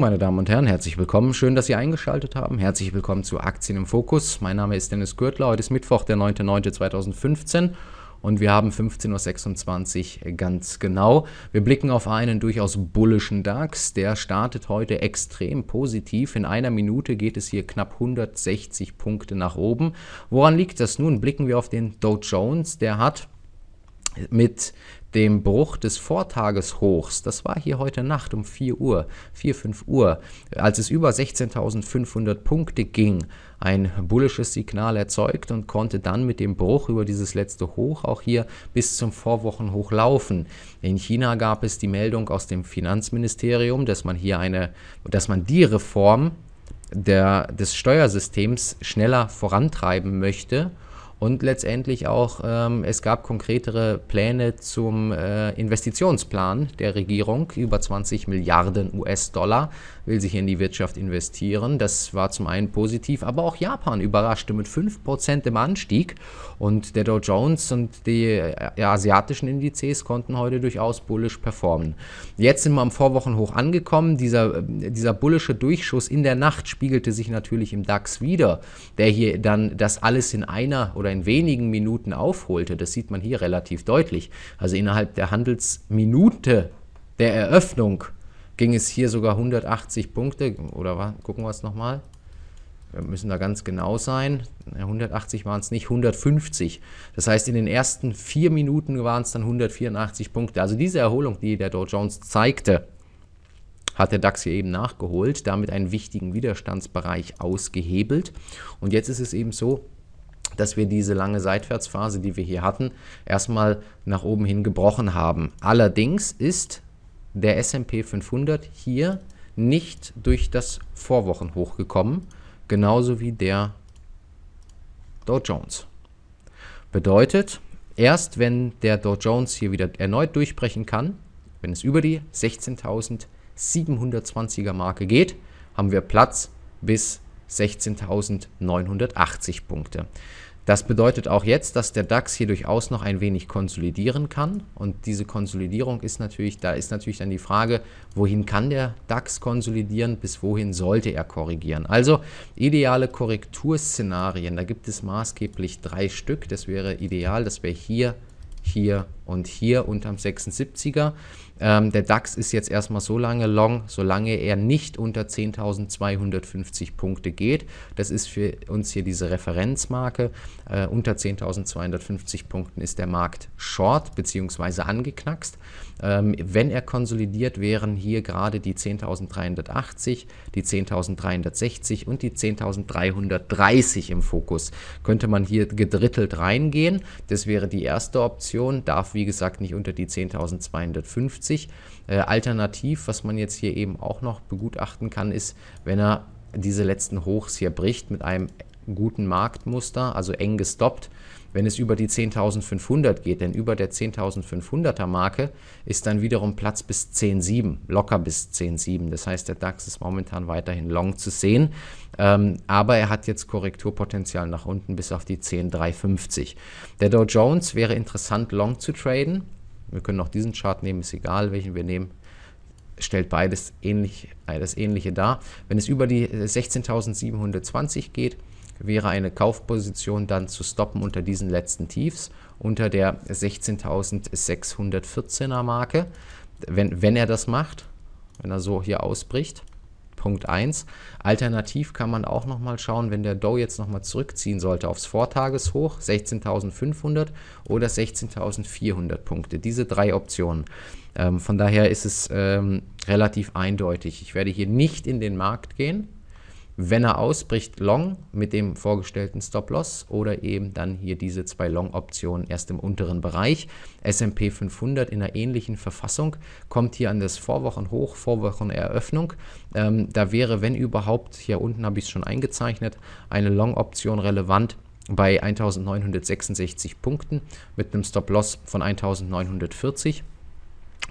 meine Damen und Herren, herzlich willkommen. Schön, dass Sie eingeschaltet haben. Herzlich willkommen zu Aktien im Fokus. Mein Name ist Dennis Gürtler. Heute ist Mittwoch, der 9.9.2015 und wir haben 15.26 Uhr äh, ganz genau. Wir blicken auf einen durchaus bullischen DAX. Der startet heute extrem positiv. In einer Minute geht es hier knapp 160 Punkte nach oben. Woran liegt das nun? Blicken wir auf den Dow Jones. Der hat mit dem Bruch des Vortageshochs, das war hier heute Nacht um 4 Uhr, 4, 5 Uhr, als es über 16.500 Punkte ging, ein bullisches Signal erzeugt und konnte dann mit dem Bruch über dieses letzte Hoch auch hier bis zum Vorwochenhoch laufen. In China gab es die Meldung aus dem Finanzministerium, dass man hier eine, dass man die Reform der, des Steuersystems schneller vorantreiben möchte und letztendlich auch, ähm, es gab konkretere Pläne zum äh, Investitionsplan der Regierung. Über 20 Milliarden US-Dollar will sich in die Wirtschaft investieren. Das war zum einen positiv, aber auch Japan überraschte mit 5% im Anstieg. Und der Dow Jones und die äh, asiatischen Indizes konnten heute durchaus bullisch performen. Jetzt sind wir am Vorwochenhoch angekommen. Dieser, äh, dieser bullische Durchschuss in der Nacht spiegelte sich natürlich im DAX wieder, der hier dann das alles in einer oder sogar in wenigen Minuten aufholte. Das sieht man hier relativ deutlich. Also innerhalb der Handelsminute der Eröffnung ging es hier sogar 180 Punkte. Oder war, gucken wir es nochmal. Wir müssen da ganz genau sein. 180 waren es nicht, 150. Das heißt, in den ersten vier Minuten waren es dann 184 Punkte. Also diese Erholung, die der Dow Jones zeigte, hat der DAX hier eben nachgeholt, damit einen wichtigen Widerstandsbereich ausgehebelt. Und jetzt ist es eben so, dass wir diese lange Seitwärtsphase, die wir hier hatten, erstmal nach oben hin gebrochen haben. Allerdings ist der SP 500 hier nicht durch das Vorwochenhoch gekommen, genauso wie der Dow Jones. Bedeutet, erst wenn der Dow Jones hier wieder erneut durchbrechen kann, wenn es über die 16.720er Marke geht, haben wir Platz bis 16.980 Punkte. Das bedeutet auch jetzt, dass der DAX hier durchaus noch ein wenig konsolidieren kann. Und diese Konsolidierung ist natürlich, da ist natürlich dann die Frage, wohin kann der DAX konsolidieren, bis wohin sollte er korrigieren. Also ideale Korrekturszenarien, da gibt es maßgeblich drei Stück. Das wäre ideal, das wäre hier, hier und hier unterm 76er. Ähm, der DAX ist jetzt erstmal so lange long, solange er nicht unter 10.250 Punkte geht. Das ist für uns hier diese Referenzmarke. Äh, unter 10.250 Punkten ist der Markt short bzw. angeknackst. Ähm, wenn er konsolidiert, wären hier gerade die 10.380, die 10.360 und die 10.330 im Fokus. Könnte man hier gedrittelt reingehen. Das wäre die erste Option. Darf wie wie gesagt, nicht unter die 10.250. Äh, alternativ, was man jetzt hier eben auch noch begutachten kann, ist, wenn er diese letzten Hochs hier bricht mit einem guten Marktmuster, also eng gestoppt, wenn es über die 10.500 geht. Denn über der 10.500er Marke ist dann wiederum Platz bis 10.7, locker bis 10.7. Das heißt, der DAX ist momentan weiterhin long zu sehen. Ähm, aber er hat jetzt Korrekturpotenzial nach unten bis auf die 10.350. Der Dow Jones wäre interessant, long zu traden. Wir können auch diesen Chart nehmen, ist egal, welchen wir nehmen stellt beides ähnlich, das Ähnliche dar. Wenn es über die 16.720 geht, wäre eine Kaufposition dann zu stoppen unter diesen letzten Tiefs, unter der 16.614er Marke, wenn, wenn er das macht, wenn er so hier ausbricht. Punkt 1. Alternativ kann man auch nochmal schauen, wenn der Dow jetzt nochmal zurückziehen sollte aufs Vortageshoch, 16.500 oder 16.400 Punkte. Diese drei Optionen. Ähm, von daher ist es ähm, relativ eindeutig. Ich werde hier nicht in den Markt gehen, wenn er ausbricht, Long mit dem vorgestellten Stop-Loss oder eben dann hier diese zwei Long-Optionen erst im unteren Bereich. S&P 500 in einer ähnlichen Verfassung kommt hier an das Vorwochenhoch, Vorwocheneröffnung. Ähm, da wäre, wenn überhaupt, hier unten habe ich es schon eingezeichnet, eine Long-Option relevant bei 1966 Punkten mit einem Stop-Loss von 1940.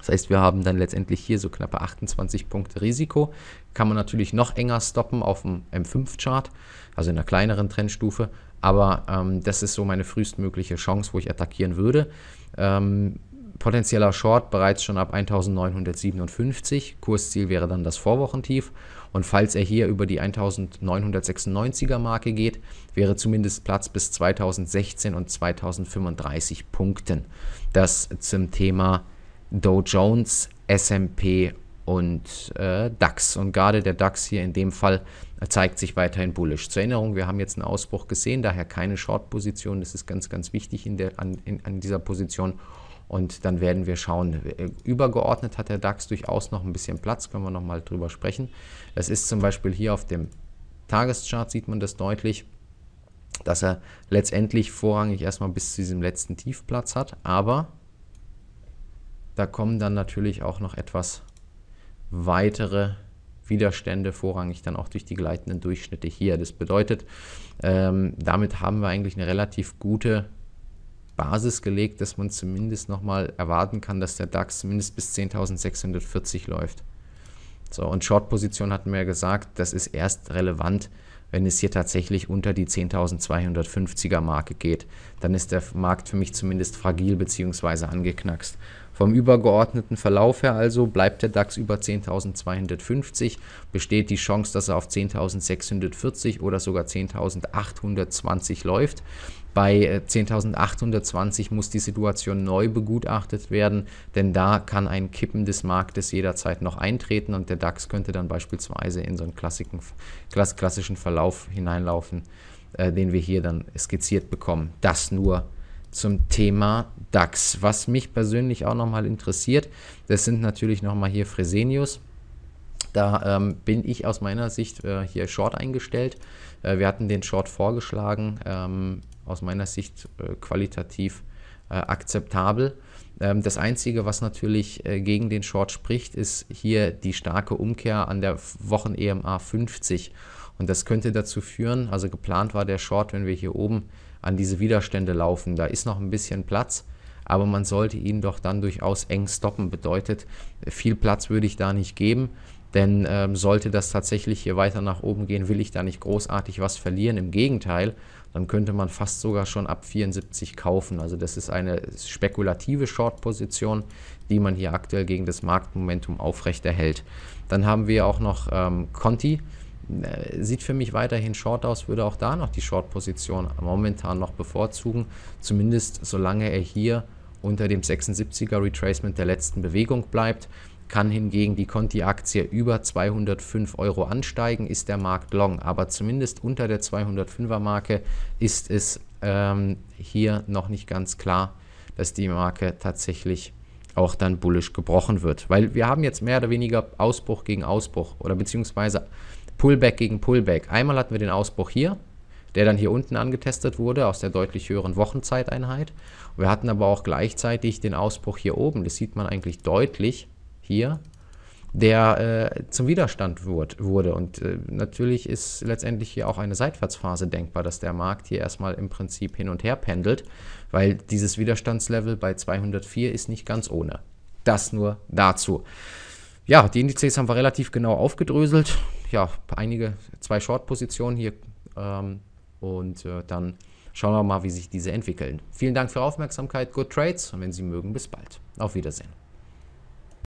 Das heißt, wir haben dann letztendlich hier so knappe 28 Punkte Risiko. Kann man natürlich noch enger stoppen auf dem M5-Chart, also in einer kleineren Trendstufe. Aber ähm, das ist so meine frühestmögliche Chance, wo ich attackieren würde. Ähm, potenzieller Short bereits schon ab 1957. Kursziel wäre dann das Vorwochentief. Und falls er hier über die 1996er Marke geht, wäre zumindest Platz bis 2016 und 2035 Punkten. Das zum Thema Dow Jones, SP und äh, DAX. Und gerade der DAX hier in dem Fall äh, zeigt sich weiterhin bullisch. Zur Erinnerung, wir haben jetzt einen Ausbruch gesehen, daher keine Short-Position. Das ist ganz, ganz wichtig in der, an, in, an dieser Position. Und dann werden wir schauen. Äh, übergeordnet hat der DAX durchaus noch ein bisschen Platz, können wir nochmal drüber sprechen. Das ist zum Beispiel hier auf dem Tageschart, sieht man das deutlich, dass er letztendlich vorrangig erstmal bis zu diesem letzten Tiefplatz hat. Aber da kommen dann natürlich auch noch etwas weitere Widerstände, vorrangig dann auch durch die gleitenden Durchschnitte hier. Das bedeutet, ähm, damit haben wir eigentlich eine relativ gute Basis gelegt, dass man zumindest nochmal erwarten kann, dass der DAX zumindest bis 10.640 läuft. So, und Short-Position hatten wir ja gesagt, das ist erst relevant, wenn es hier tatsächlich unter die 10.250er Marke geht. Dann ist der Markt für mich zumindest fragil bzw. angeknackst. Vom übergeordneten Verlauf her also bleibt der DAX über 10.250, besteht die Chance, dass er auf 10.640 oder sogar 10.820 läuft. Bei 10.820 äh, muss die Situation neu begutachtet werden, denn da kann ein Kippen des Marktes jederzeit noch eintreten und der DAX könnte dann beispielsweise in so einen klassischen Verlauf hineinlaufen, äh, den wir hier dann skizziert bekommen. Das nur zum Thema DAX. Was mich persönlich auch nochmal interessiert, das sind natürlich nochmal hier Fresenius. Da ähm, bin ich aus meiner Sicht äh, hier Short eingestellt. Äh, wir hatten den Short vorgeschlagen, ähm, aus meiner Sicht äh, qualitativ äh, akzeptabel. Ähm, das Einzige, was natürlich äh, gegen den Short spricht, ist hier die starke Umkehr an der Wochen-EMA 50. Und das könnte dazu führen, also geplant war der Short, wenn wir hier oben an diese Widerstände laufen. Da ist noch ein bisschen Platz aber man sollte ihn doch dann durchaus eng stoppen. Bedeutet, viel Platz würde ich da nicht geben. Denn ähm, sollte das tatsächlich hier weiter nach oben gehen, will ich da nicht großartig was verlieren. Im Gegenteil, dann könnte man fast sogar schon ab 74 kaufen. Also das ist eine spekulative Short-Position, die man hier aktuell gegen das Marktmomentum aufrechterhält. Dann haben wir auch noch ähm, Conti. Äh, sieht für mich weiterhin Short aus, würde auch da noch die Short-Position momentan noch bevorzugen. Zumindest solange er hier unter dem 76er Retracement der letzten Bewegung bleibt, kann hingegen die Conti-Aktie über 205 Euro ansteigen, ist der Markt long. Aber zumindest unter der 205er-Marke ist es ähm, hier noch nicht ganz klar, dass die Marke tatsächlich auch dann bullisch gebrochen wird. Weil wir haben jetzt mehr oder weniger Ausbruch gegen Ausbruch oder beziehungsweise Pullback gegen Pullback. Einmal hatten wir den Ausbruch hier, der dann hier unten angetestet wurde aus der deutlich höheren Wochenzeiteinheit. Wir hatten aber auch gleichzeitig den Ausbruch hier oben, das sieht man eigentlich deutlich hier, der äh, zum Widerstand wurd, wurde. Und äh, natürlich ist letztendlich hier auch eine Seitwärtsphase denkbar, dass der Markt hier erstmal im Prinzip hin und her pendelt, weil dieses Widerstandslevel bei 204 ist nicht ganz ohne. Das nur dazu. Ja, die Indizes haben wir relativ genau aufgedröselt. Ja, einige, zwei Short-Positionen hier ähm, und äh, dann schauen wir mal, wie sich diese entwickeln. Vielen Dank für Ihre Aufmerksamkeit. Good Trades und wenn Sie mögen, bis bald. Auf Wiedersehen.